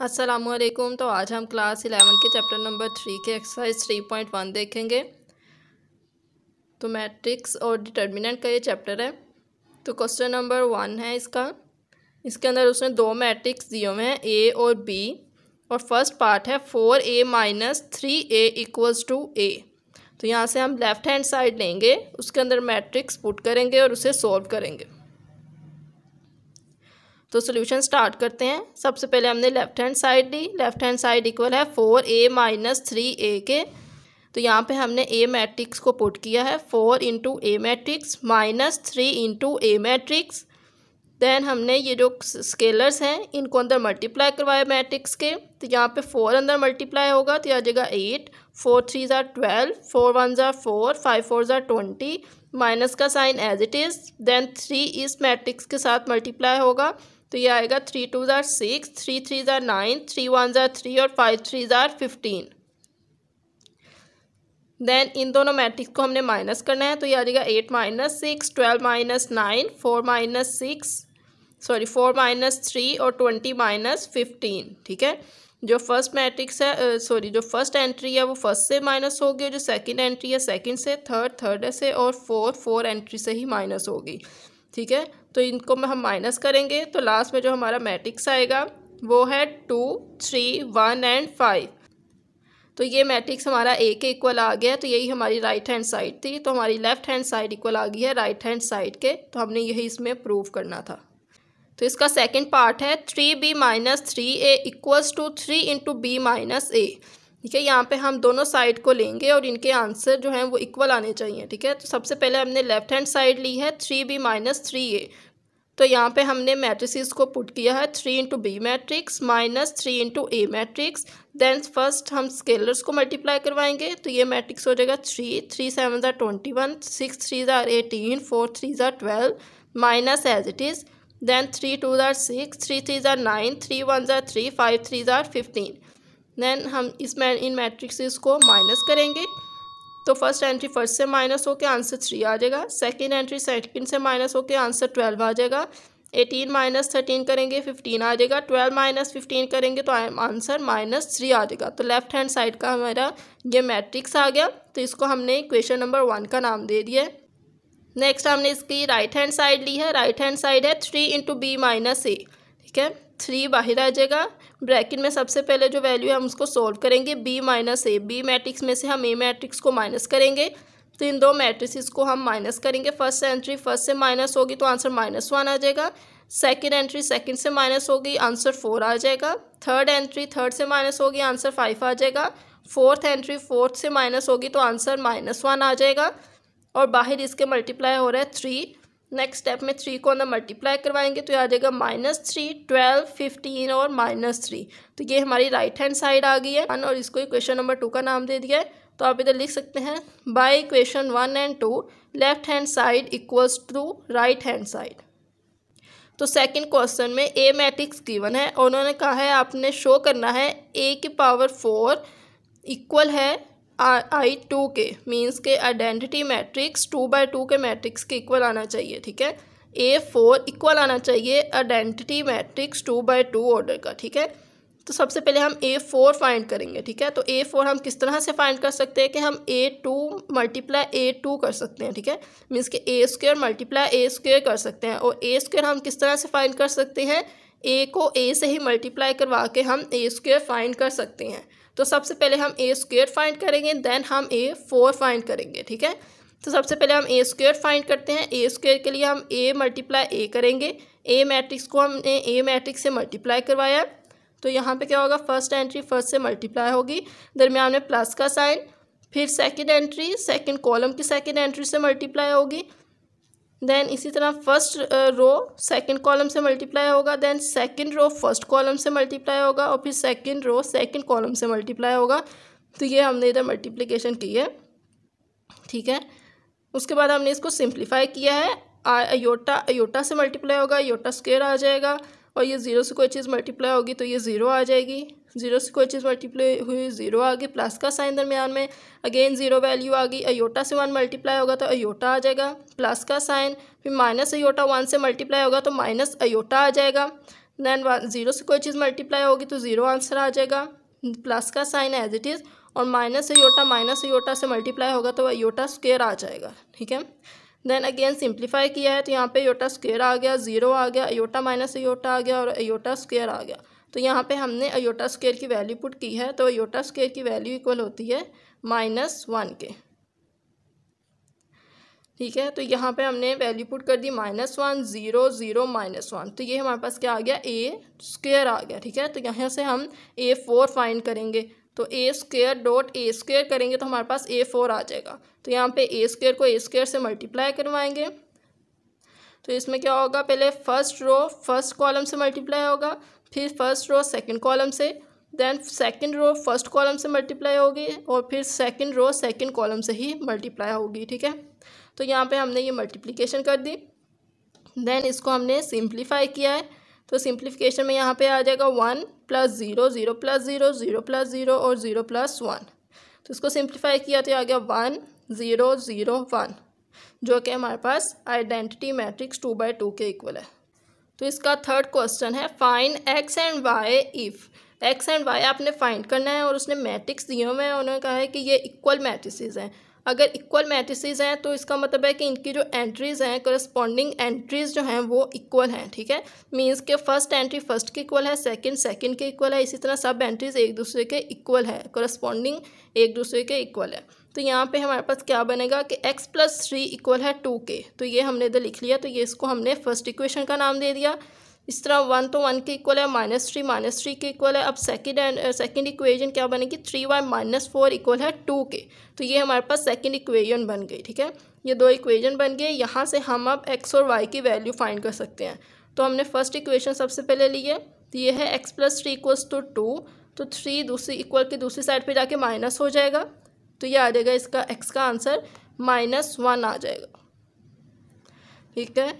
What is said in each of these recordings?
असलकुम तो आज हम क्लास इलेवन के चैप्टर नंबर थ्री के एक्सरसाइज थ्री पॉइंट वन देखेंगे तो मैट्रिक्स और डिटर्मिनेंट का ये चैप्टर है तो क्वेश्चन नंबर वन है इसका इसके अंदर उसने दो मैट्रिक्स दिए हुए हैं ए और बी और फर्स्ट पार्ट है four A minus three A equals to A तो यहाँ से हम लेफ़्ट हैंड साइड लेंगे उसके अंदर मैट्रिक्स पुट करेंगे और उसे सॉल्व करेंगे तो सोल्यूशन स्टार्ट करते हैं सबसे पहले हमने लेफ्ट हैंड साइड ली लेफ्ट हैंड साइड इक्वल है four A minus three A के तो यहाँ पे हमने ए मैट्रिक्स को पुट किया है four into A matrix minus three into A matrix then हमने ये जो स्केलर्स हैं इनको अंदर मल्टीप्लाई करवाया मैट्रिक्स के तो यहाँ पे फोर अंदर मल्टीप्लाई होगा तो आ जाएगा eight four three are twelve four one are four five four are twenty minus का sign as it is then three इस मैट्रिक्स के साथ मल्टीप्लाई होगा तो ये आएगा three two are six three three are nine three one are three और five three are fifteen then इन दोनों मैट्रिक्स को हमने माइनस करना है तो ये आ जाएगा eight minus six twelve minus nine four minus six sorry four minus three और ट्वेंटी माइनस फिफ्टीन ठीक है जो फर्स्ट मैट्रिक्स है सॉरी uh, जो फर्स्ट एंट्री है वो फर्स्ट से माइनस होगी और जो सेकंड एंट्री है सेकंड से थर्ड थर्ड से और फोर फोर एंट्री से ही माइनस होगी ठीक है तो इनको में हम माइनस करेंगे तो लास्ट में जो हमारा मैट्रिक्स आएगा वो है two three one and five तो ये मैट्रिक्स हमारा ए के इक्वल आ गया तो यही हमारी राइट हैंड साइड थी तो हमारी लेफ्ट हैंड साइड इक्वल आ गई है राइट हैंड साइड के तो हमने यही इसमें प्रूव करना था तो इसका सेकेंड पार्ट है three B minus three A equals to three into B minus A ठीक है यहाँ पे हम दोनों साइड को लेंगे और इनके आंसर जो हैं वो इक्वल आने चाहिए ठीक है तो सबसे पहले हमने लेफ्ट हैंड साइड ली है three B minus three A तो यहाँ पे हमने मैट्रिसेस को पुट किया है three into B matrix minus three into A matrix then first हम स्केलर्स को मल्टीप्लाई करवाएंगे तो ये मैट्रिक्स हो जाएगा three three seven are twenty one six three are eighteen four three are twelve minus as it is then three two are six three three are nine three one are three five three are fifteen then हम इस इन matrix को minus करेंगे तो first entry first से minus होकर answer three आ जाएगा सेकेंड एंट्री सेकेंड से माइनस होकर आंसर ट्वेल्व आ जाएगा एटीन माइनस थर्टीन करेंगे फिफ्टीन आ जाएगा ट्वेल्व माइनस फिफ्टीन करेंगे तो आंसर माइनस थ्री आ जाएगा तो लेफ्ट हैंड साइड का हमारा ये मैट्रिक्स आ गया तो इसको हमने क्वेश्चन नंबर वन का नाम दे दिया नेक्स्ट हमने इसकी राइट हैंड साइड ली है राइट हैंड साइड है three into B minus A ठीक है थ्री बाहर आ जाएगा ब्रैकेट में सबसे पहले जो वैल्यू है हम उसको सोल्व करेंगे B minus A B matrix में से हम ए मैट्रिक्स को माइनस करेंगे तो इन दो मैट्रिसेस को हम माइनस करेंगे फर्स्ट एंट्री फर्स्ट से माइनस होगी तो आंसर माइनस वन आ जाएगा सेकेंड एंट्री सेकेंड से माइनस होगी आंसर फोर आ जाएगा थर्ड एंट्री थर्ड से माइनस होगी आंसर फाइव आ जाएगा फोर्थ एंट्री फोर्थ से माइनस होगी तो आंसर माइनस वन आ जाएगा और बाहर इसके मल्टीप्लाई हो रहा है थ्री नेक्स्ट स्टेप में थ्री को अंदर मल्टीप्लाई करवाएंगे तो ये आ जाएगा माइनस थ्री ट्वेल्व फिफ्टीन और माइनस थ्री तो ये हमारी राइट हैंड साइड आ गई है वन और इसको क्वेश्चन नंबर टू का नाम दे दिया है तो आप इधर लिख सकते हैं by equation one and two left hand side equals to right hand side तो सेकेंड क्वेश्चन में ए मैट्रिक्स गिवन है उन्होंने कहा है आपने शो करना है ए की पावर फोर इक्वल है आई टू के मीन्स के identity matrix two by two के मैट्रिक्स के इक्वल आना चाहिए ठीक है ए फोर इक्वल आना चाहिए identity matrix two by two order का ठीक है तो सबसे पहले हम ए फोर फाइंड करेंगे ठीक है तो ए फोर हम किस तरह से फाइंड कर सकते हैं कि हम A two multiply A two कर सकते हैं ठीक है मीन्स के A square multiply A square कर सकते हैं और ए स्क्वेयर हम किस तरह से फाइंड कर सकते हैं ए को ए से ही मल्टीप्लाई करवा के हम ए स्क्वेयर फाइंड कर सकते हैं तो सबसे पहले हम ए स्क्वेयर फाइंड करेंगे देन हम ए फोर फाइंड करेंगे ठीक है तो सबसे पहले हम ए स्क्वेयर फाइंड करते हैं ए स्क्वेयर के लिए हम ए मल्टीप्लाई ए करेंगे ए मैट्रिक्स को हमने ए मैट्रिक्स से मल्टीप्लाई करवाया तो यहाँ पे क्या होगा फर्स्ट एंट्री फर्स्ट से मल्टीप्लाई होगी दरमियान में प्लस का साइन फिर सेकेंड एंट्री सेकेंड कॉलम की सेकेंड एंट्री से मल्टीप्लाई होगी देन इसी तरह फर्स्ट रो सेकंड कॉलम से मल्टीप्लाई होगा then second row first column से मल्टीप्लाई होगा और फिर सेकंड रो सेकंड कॉलम से मल्टीप्लाई होगा तो ये हमने इधर मल्टीप्लिकेशन की है ठीक है उसके बाद हमने इसको सिंप्लीफाई किया है अयोटा अयोटा से मल्टीप्लाई होगा अयोटा स्क्वेयर आ जाएगा और ये ज़ीरो से कोई चीज़ मल्टीप्लाई होगी तो ये ज़ीरो आ जाएगी जीरो से कोई चीज़ मल्टीप्लाई हुई जीरो आ गई प्लस का साइन दरमियान में अगेन जीरो वैल्यू आ गई अयोटा से वन मल्टीप्लाई होगा तो अयोटा आ जाएगा प्लस का साइन फिर माइनस अयोटा वन से मल्टीप्लाई होगा तो माइनस अयोटा आ जाएगा दैन वन जीरो से कोई चीज़ मल्टीप्लाई होगी तो ज़ीरो आंसर आ जाएगा प्लस का साइन एज इट इज़ और माइनस अयोटा माइनस अयोटा से मल्टीप्लाई होगा तो अयोटा स्क्वेयर आ जाएगा ठीक है देन अगेन सिंप्लीफाई किया है तो यहाँ पे योटा स्क्वेयर आ गया जीरो आ गया अयोटा माइनस अयोटा आ गया और अयोटा स्क्वेयर आ गया तो यहाँ पे हमने अयोटा स्केयर की वैल्यू पुट की है तो अयोटा स्केयर की वैल्यू इक्वल होती है माइनस वन के ठीक है तो यहाँ पे हमने वैल्यू पुट कर दी minus one zero zero minus one तो ये हमारे पास क्या आ गया ए स्केयर आ गया ठीक है तो यहाँ से हम ए फोर फाइंड करेंगे तो A square dot A square करेंगे तो हमारे पास ए फोर आ जाएगा तो यहाँ पे ए स्केयर को ए स्केयर से मल्टीप्लाई करवाएंगे तो इसमें क्या होगा पहले फर्स्ट रो फर्स्ट कॉलम से मल्टीप्लाई होगा फिर फर्स्ट रो सेकंड कॉलम से then second row first column से मल्टीप्लाई होगी और फिर सेकंड रो सेकंड कॉलम से ही मल्टीप्लाई होगी ठीक है तो यहाँ पे हमने ये मल्टीप्लिकेशन कर दी देन इसको हमने सिंप्लीफाई किया है तो सिंप्लीफिकेशन में यहाँ पर आ जाएगा one plus zero zero plus zero zero plus zero और ज़ीरो प्लस वन तो इसको सिंप्लीफाई किया तो आ गया वन ज़ीरो ज़ीरो वन जो कि हमारे पास identity matrix two by two के इक्वल है तो इसका थर्ड क्वेश्चन है find x and y if x and y आपने फाइंड करना है और उसने मैट्रिक्स दिए हुए हैं उन्होंने कहा है कि ये इक्वल मैट्रिसेस हैं अगर इक्वल मैट्रिसेस हैं तो इसका मतलब है कि इनकी जो एंट्रीज़ हैं करस्पॉन्डिंग एंट्रीज़ जो हैं वो इक्वल हैं ठीक है मींस के फर्स्ट एंट्री फर्स्ट के इक्वल है सेकंड सेकंड के इक्वल है इसी तरह सब एंट्रीज़ एक दूसरे के इक्वल है करस्पॉन्डिंग एक दूसरे के इक्वल है तो यहाँ पे हमारे पास क्या बनेगा कि x प्लस थ्री इक्वल है टू के तो ये हमने इधर लिख लिया तो ये इसको हमने फर्स्ट इक्वेशन का नाम दे दिया इस तरह वन तो वन के इक्वल है माइनस थ्री माइनस थ्री के इक्वल है अब सेकंड एंड सेकंड इक्वेशन क्या बनेगी three y minus four equal है टू के तो ये हमारे पास सेकंड इक्वेशन बन गई ठीक है ये दो इक्वेशन बन गए यहाँ से हम अब एक्स और वाई की वैल्यू फाइंड कर सकते हैं तो हमने फर्स्ट इक्वेशन सबसे पहले ली है तो ये है x plus three equals to two तो थ्री दूसरी इक्वल के दूसरी साइड पे जाके माइनस हो जाएगा तो ये आ जाएगा इसका एक्स का आंसर माइनस वन आ जाएगा ठीक है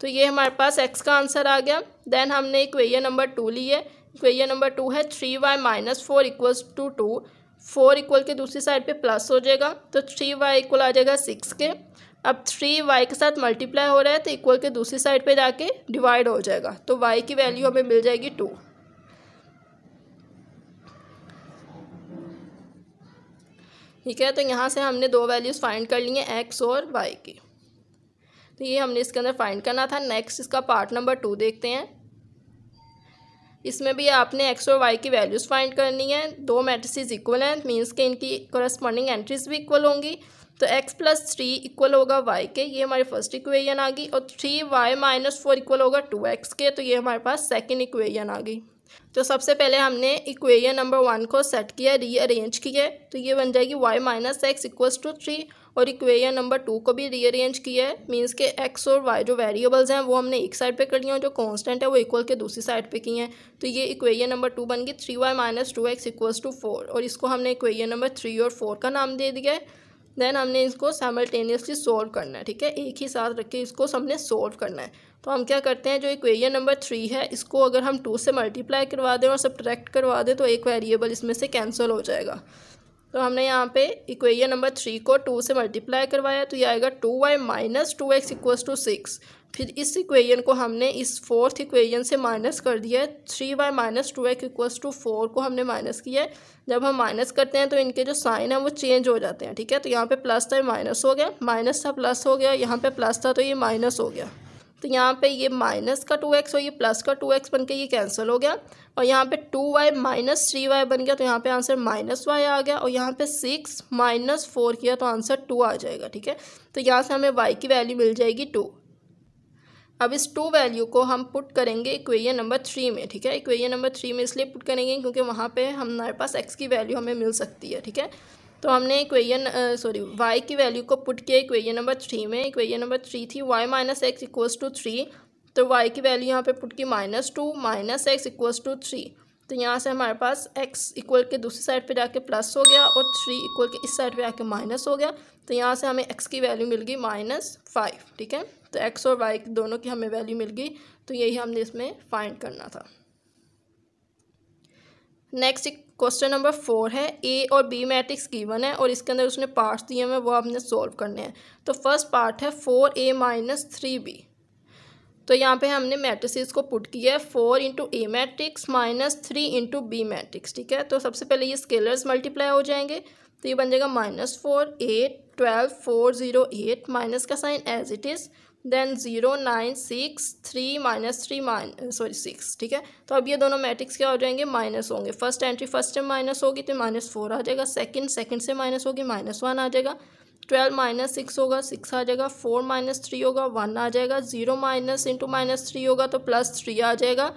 तो ये हमारे पास एक्स का आंसर आ गया देन हमने इक्वेशन नंबर टू ली है इक्वेशन नंबर टू है three y minus four equals to two four equal के दूसरी साइड पे प्लस हो जाएगा तो थ्री वाई इक्वल आ जाएगा सिक्स के अब थ्री वाई के साथ मल्टीप्लाई हो रहा है तो इक्वल के दूसरी साइड पे जाके डिवाइड हो जाएगा तो वाई की वैल्यू हमें मिल जाएगी टू ठीक है तो यहाँ से हमने दो वैल्यूज़ फाइंड कर ली हैं एक्स और वाई की तो ये हमने इसके अंदर फाइंड करना था नेक्स्ट इसका पार्ट नंबर टू देखते हैं इसमें भी आपने एक्स और वाई की वैल्यूज़ फाइंड करनी है दो मैट्रिसेस इक्वल हैं मीन्स के इनकी कॉरेस्पॉन्डिंग एंट्रीज भी इक्वल होंगी तो एक्स प्लस थ्री इक्वल होगा वाई के ये हमारी फर्स्ट इक्वेशन आ गई और three y minus four equal होगा टू एक्स के तो ये हमारे पास सेकेंड इक्वेशन आ गई तो सबसे पहले हमने इक्वेशन नंबर वन को सेट किया रीअरेंज किया तो ये बन जाएगी y minus x equals to three और इक्वेशन नंबर टू को भी रीअरेंज किया है मीन्स के एक्स और वाई जो वेरिएबल्स हैं वो हमने एक साइड पे कर लिया और जो कांस्टेंट है वो इक्वल के दूसरी साइड पे किए हैं तो ये इक्वेशन नंबर टू बन गई three y minus two x equals to four और इसको हमने इक्वेशन नंबर थ्री और फोर का नाम दे दिया है देन हमने इसको साइमल्टेनियसली सोल्व करना है ठीक है एक ही साथ रख के इसको हमने सोल्व करना है तो हम क्या करते हैं जो इक्वेरियन नंबर थ्री है इसको अगर हम टू से मल्टीप्लाई करवा दें और सब्ट्रैक्ट करवा दें तो एक वेरिएबल इसमें से कैंसिल हो जाएगा तो हमने यहाँ पे इक्वेरियन नंबर थ्री को टू से मल्टीप्लाई करवाया तो ये आएगा two y minus two x equals to six फिर इस इक्वेरियन को हमने इस फोर्थ इक्वेरियन से माइनस कर दिया है three y minus two x equals to four को हमने माइनस किया है जब हम माइनस करते हैं तो इनके जो साइन है वो चेंज हो जाते हैं ठीक है तो यहाँ पर प्लस था माइनस हो गया माइनस था प्लस हो गया यहाँ पर प्लस था तो ये माइनस हो गया तो यहाँ पे ये माइनस का टू एक्स और ये प्लस का टू एक्स बन के ये कैंसिल हो गया और यहाँ पे two y minus three y बन गया तो यहाँ पे आंसर माइनस वाई आ गया और यहाँ पे सिक्स माइनस फोर किया तो आंसर टू आ जाएगा ठीक है तो यहाँ से हमें वाई की वैल्यू मिल जाएगी टू अब इस टू वैल्यू को हम पुट करेंगे इक्वेजन नंबर थ्री में ठीक है इक्वेजन नंबर थ्री में इसलिए पुट करेंगे क्योंकि वहाँ पे हमारे पास एक्स की वैल्यू हमें मिल सकती है ठीक है तो हमने इक्वेजन सॉरी वाई की वैल्यू को पुट किया इक्वेजन नंबर थ्री में इक्वेजन नंबर थ्री थी y minus x equals to three तो वाई की वैल्यू यहाँ पे पुट की minus two minus x equals to three तो यहाँ से हमारे पास एक्स इक्वल के दूसरी साइड पे जाके प्लस हो गया और थ्री इक्वल के इस साइड पे आके माइनस हो गया तो यहाँ से हमें एक्स की वैल्यू मिल गई माइनस फाइव ठीक है तो एक्स और वाई दोनों की हमें वैल्यू मिल गई तो यही हमने इसमें फाइंड करना था नेक्स्ट क्वेश्चन नंबर फोर है ए और बी मैट्रिक्स गिवन है और इसके अंदर उसने पार्ट्स दिए हुए वो आपने सॉल्व करने हैं तो फर्स्ट पार्ट है four A minus three B तो यहाँ पे हमने मैट्रिसेस को पुट किया है four into A matrix minus three into B matrix ठीक है तो सबसे पहले ये स्केलर्स मल्टीप्लाई हो जाएंगे तो ये बन जाएगा minus four eight twelve four zero eight minus का sign as it is then zero nine six three minus three mine sorry six ठीक है तो अब ये दोनों मैट्रिक्स क्या हो जाएंगे माइनस होंगे फर्स्ट एंट्री फर्स्ट से माइनस होगी तो माइनस फोर आ जाएगा सेकंड सेकंड से माइनस होगी माइनस वन आ जाएगा ट्वेल्व माइनस सिक्स होगा सिक्स आ जाएगा फोर माइनस थ्री होगा वन आ जाएगा zero minus into minus three होगा तो प्लस थ्री आ जाएगा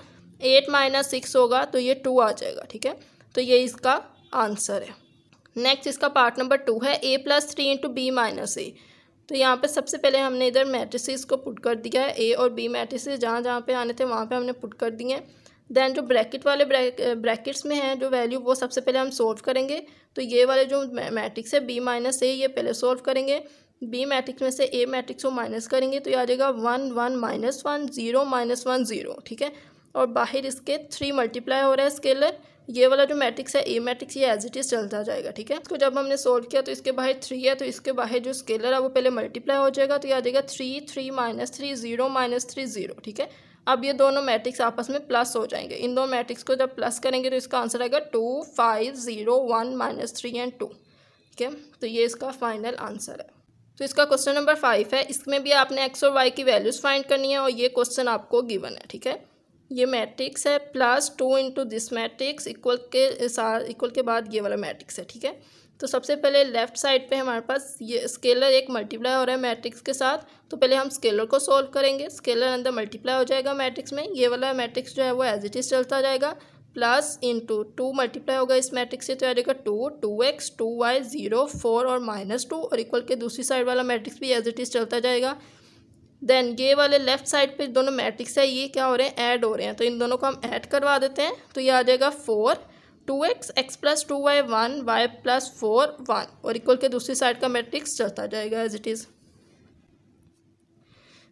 एट माइनस सिक्स होगा तो ये टू आ जाएगा ठीक है तो ये इसका आंसर है नेक्स्ट इसका पार्ट नंबर टू है A plus three into B minus A तो यहाँ पे सबसे पहले हमने इधर मैट्रिसेस को पुट कर दिया है ए और बी मैट्रिसेस जहाँ जहाँ पे आने थे वहाँ पे हमने पुट कर दिए हैं दैन जो ब्रैकेट वाले ब्रैकेट्स में हैं जो वैल्यू वो सबसे पहले हम सोल्व करेंगे तो ये वाले जो मैट्रिक्स है बी माइनस ए ये पहले सोल्व करेंगे बी मैट्रिक्स में से ए मैट्रिक्स को माइनस करेंगे तो ये आ जाएगा one one minus one zero minus one zero ठीक है और बाहर इसके थ्री मल्टीप्लाई हो रहा है स्केलर ये वाला जो मैट्रिक्स है ए मैट्रिक्स ये एज इट इज चलता जाएगा ठीक है इसको जब हमने सोल्व किया तो इसके बाहर थ्री है तो इसके बाहर जो स्केलर है वो पहले मल्टीप्लाई हो जाएगा तो ये आ जाएगा three three minus three zero minus three zero ठीक है अब ये दोनों मैट्रिक्स आपस में प्लस हो जाएंगे इन दो मैट्रिक्स को जब प्लस करेंगे तो इसका आंसर आएगा two five zero one minus three and two ठीक है तो ये इसका फाइनल आंसर है तो इसका क्वेश्चन नंबर फाइव है इसमें भी आपने एक्स और वाई की वैल्यूज़ फाइंड करनी है और ये क्वेश्चन आपको गिवन है ठीक है ये मैट्रिक्स है plus two into this matrix equal के साथ इक्वल के बाद ये वाला मैट्रिक्स है ठीक है तो सबसे पहले लेफ्ट साइड पे हमारे पास ये स्केलर एक मल्टीप्लाई हो रहा है मैट्रिक्स के साथ तो पहले हम स्केलर को सॉल्व करेंगे स्केलर अंदर मल्टीप्लाई हो जाएगा मैट्रिक्स में ये वाला मैट्रिक्स जो है वो एज इट इज़ चलता जाएगा प्लस इंटू टू मल्टीप्लाई होगा इस मैट्रिक्स से तो आ जाएगा two two x two y zero four और माइनस टू और इक्वल के दूसरी साइड वाला मैट्रिक्स भी एज इट इज़ चलता जाएगा देन ये वाले लेफ्ट साइड पे दोनों मैट्रिक्स है ये क्या हो रहे हैं ऐड हो रहे हैं तो इन दोनों को हम ऐड करवा देते हैं तो ये आ जाएगा four two x x plus two y one y plus four one और इक्वल के दूसरी साइड का मैट्रिक्स चलता जाएगा एज इट इज़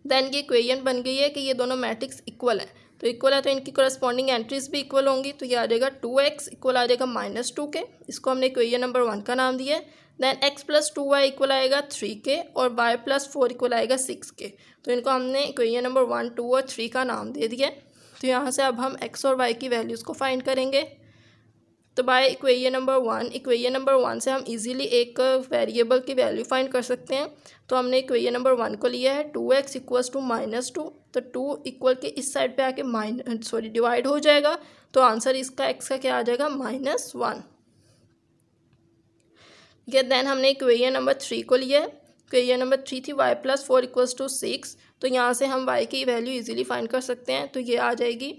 देन ये क्वेजन बन गई है कि ये दोनों मैट्रिक्स इक्वल है तो इक्वल है तो इनकी कॉरेस्पॉन्डिंग एंट्रीज भी इक्वल होंगी तो ये आ जाएगा टू एक्स इक्वल आ जाएगा माइनस टू के इसको हमने क्वेश्चन नंबर वन का नाम दिया है then x plus two y equal आएगा थ्री के और y प्लस फोर इक्वल आएगा सिक्स के तो इनको हमने इक्वेशन नंबर वन टू और थ्री का नाम दे दिया तो यहाँ से अब हम x और y की वैल्यूज़ को फाइंड करेंगे तो by equation number one equation number one से हम इजीली एक वेरिएबल की वैल्यू फाइंड कर सकते हैं तो हमने इक्वेशन नंबर वन को लिया है two x equals to minus two तो टू इक्वल के इस साइड पे आके माइनस सॉरी डिवाइड हो जाएगा तो आंसर इसका एक्स का क्या आ जाएगा माइनस वन ठीक है देन हमने इक्वेरियन नंबर थ्री को लिया है इक्वेरियन नंबर थ्री थी y plus four equals to six तो यहाँ से हम वाई की वैल्यू इजीली फाइंड कर सकते हैं तो ये आ जाएगी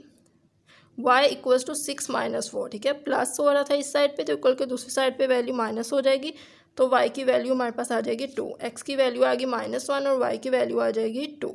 y equals to six minus four ठीक है प्लस हो रहा था इस साइड पे तो इक्वल के दूसरी साइड पे वैल्यू माइनस हो जाएगी तो वाई की वैल्यू हमारे पास आ जाएगी टू एक्स की वैल्यू आ गई माइनस वन और वाई की वैल्यू आ जाएगी टू